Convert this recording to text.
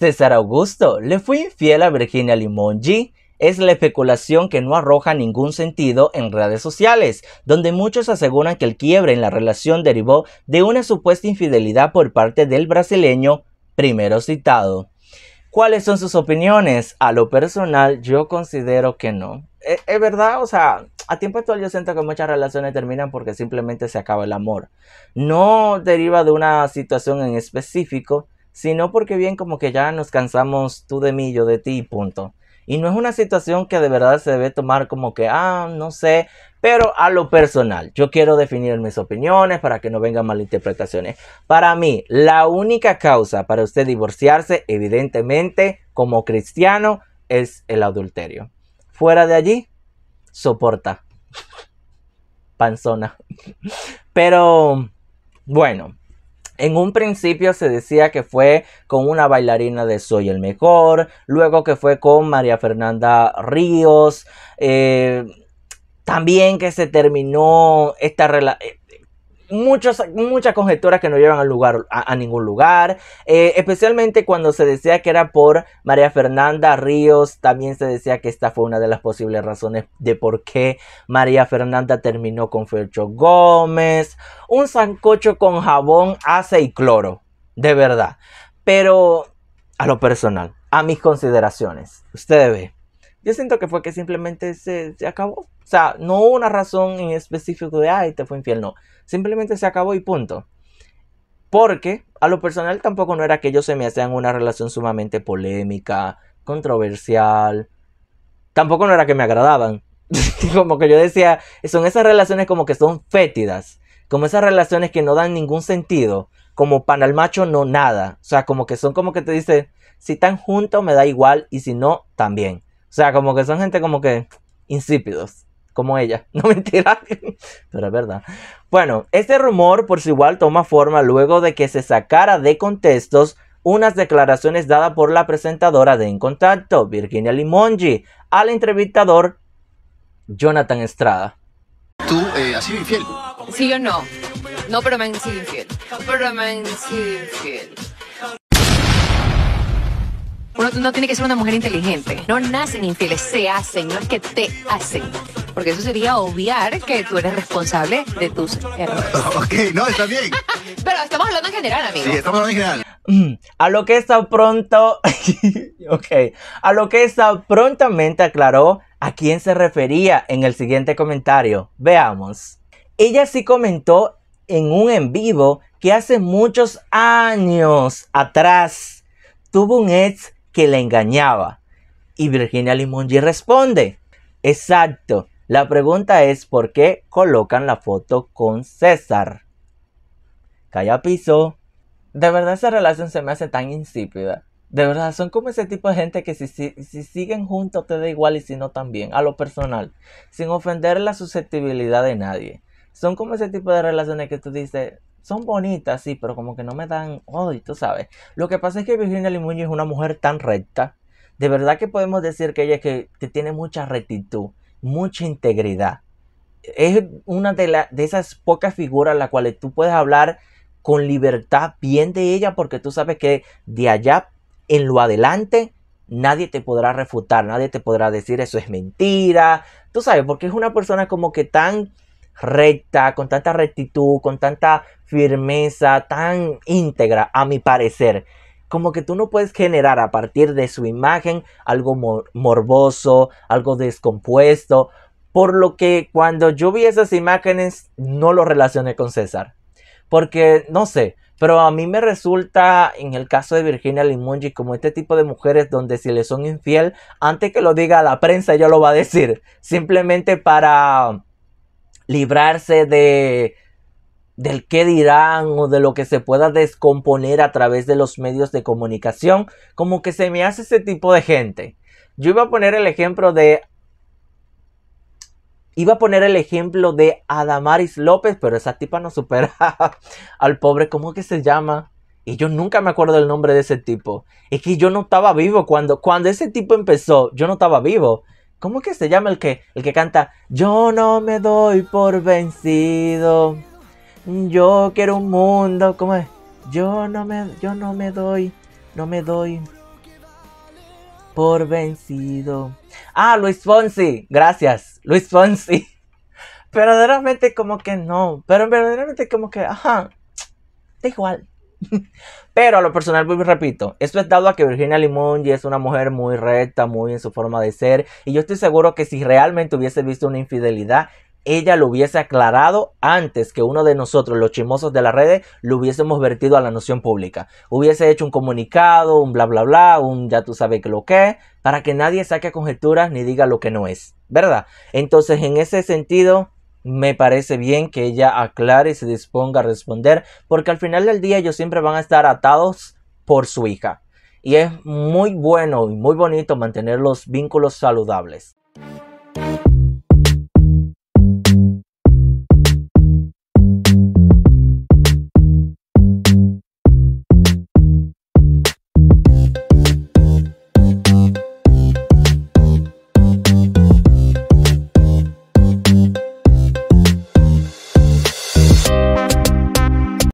César Augusto le fui infiel a Virginia Limongi es la especulación que no arroja ningún sentido en redes sociales, donde muchos aseguran que el quiebre en la relación derivó de una supuesta infidelidad por parte del brasileño primero citado. ¿Cuáles son sus opiniones? A lo personal, yo considero que no. Eh, es, verdad, o sea, a tiempo actual yo siento que muchas relaciones terminan porque simplemente se acaba el amor. No deriva de una situación en específico, sino porque bien como que ya nos cansamos tú de mí, yo de ti, punto. Y no es una situación que de verdad se debe tomar como que, ah, no sé, pero a lo personal, yo quiero definir mis opiniones para que no vengan malinterpretaciones. Para mí, la única causa para usted divorciarse, evidentemente, como cristiano, es el adulterio. Fuera de allí, soporta. Panzona. Pero, bueno, en un principio se decía que fue con una bailarina de Soy el Mejor, luego que fue con María Fernanda Ríos, eh, también que se terminó esta relación muchas, muchas conjeturas que no llevan lugar, a, ningún lugar, eh, especialmente cuando se decía que era por María Fernanda Ríos, también se decía que esta fue una de las posibles razones de por qué María Fernanda terminó con felcho Gómez, un sancocho con jabón, ace y cloro, de verdad, pero a lo personal, a mis consideraciones, ustedes ven. Yo siento que fue que simplemente se, acabó. O sea, no hubo una razón en específico de, ay, te fue infiel, no. Simplemente se acabó y punto. Porque a lo personal tampoco no era que ellos se me hacían una relación sumamente polémica, controversial. Tampoco no era que me agradaban. como que yo decía, son esas relaciones como que son fétidas. Como esas relaciones que no dan ningún sentido. Como pan al macho, no nada. O sea, como que son como que te dice, si están juntos me da igual y si no, también. O sea, como que son gente como que insípidos, como ella. No mentira, pero es verdad. Bueno, este rumor por si igual toma forma luego de que se sacara de contextos unas declaraciones dadas por la presentadora de En Contacto, Virginia Limongi, al entrevistador Jonathan Estrada. ¿Tú eh, has sido infiel? Sí o no. No, pero me han sido infiel. Pero me han sido infiel no, tiene que ser una mujer inteligente. No nacen infieles, se hacen, no es que te hacen porque eso sería obviar que tú eres responsable de tus errores. ok, no, está bien. Pero estamos hablando en general, amigo. Sí, estamos hablando en general. Mm, a lo que está pronto, ok, a lo que está prontamente aclaró a quién se refería en el siguiente comentario. Veamos. Ella sí comentó en un en vivo que hace muchos años atrás tuvo un ex que le engañaba. Y Virginia Limongi responde, exacto, la pregunta es por qué colocan la foto con César. Calla piso. De verdad esa relación se me hace tan insípida. De verdad, son como ese tipo de gente que si, si, siguen juntos te da igual y si no también, a lo personal, sin ofender la susceptibilidad de nadie. Son como ese tipo de relaciones que tú dices, son bonitas, sí, pero como que no me dan odio, tú sabes. Lo que pasa es que Virginia Limuño es una mujer tan recta. De verdad que podemos decir que ella es que, tiene mucha rectitud, mucha integridad. Es una de, de esas pocas figuras a las cuales tú puedes hablar con libertad bien de ella porque tú sabes que de allá en lo adelante nadie te podrá refutar, nadie te podrá decir eso es mentira. Tú sabes, porque es una persona como que tan recta, con tanta rectitud, con tanta firmeza, tan íntegra, a mi parecer. Como que tú no puedes generar a partir de su imagen algo morboso, algo descompuesto, por lo que cuando yo vi esas imágenes no lo relacioné con César. Porque, no sé, pero a mí me resulta, en el caso de Virginia Limungi, como este tipo de mujeres donde si le son infiel, antes que lo diga a la prensa, yo lo va a decir. Simplemente para librarse de del qué dirán o de lo que se pueda descomponer a través de los medios de comunicación, como que se me hace ese tipo de gente. Yo iba a poner el ejemplo de iba a poner el ejemplo de Adamaris López, pero esa tipa no supera al pobre, ¿cómo que se llama? Y yo nunca me acuerdo el nombre de ese tipo. Es que yo no estaba vivo cuando, cuando ese tipo empezó, yo no estaba vivo. ¿Cómo que se llama el que? El que canta Yo no me doy por vencido. Yo quiero un mundo. ¿Cómo es? Yo no me, yo no me doy. No me doy por vencido. Ah, Luis Fonsi. Gracias, Luis Fonsi. Pero verdaderamente como que no. Pero verdaderamente como que, ajá. Da igual. Pero a lo personal, pues, repito, esto es dado a que Virginia Limón es una mujer muy recta, muy en su forma de ser. Y yo estoy seguro que si realmente hubiese visto una infidelidad, ella lo hubiese aclarado antes que uno de nosotros, los chimosos de las redes, lo hubiésemos vertido a la noción pública. Hubiese hecho un comunicado, un bla bla bla, un ya tú sabes que lo que, para que nadie saque conjeturas ni diga lo que no es, ¿verdad? Entonces, en ese sentido, me parece bien que ella aclare y se disponga a responder, porque al final del día ellos siempre van a estar atados por su hija. Y es muy bueno y muy bonito mantener los vínculos saludables.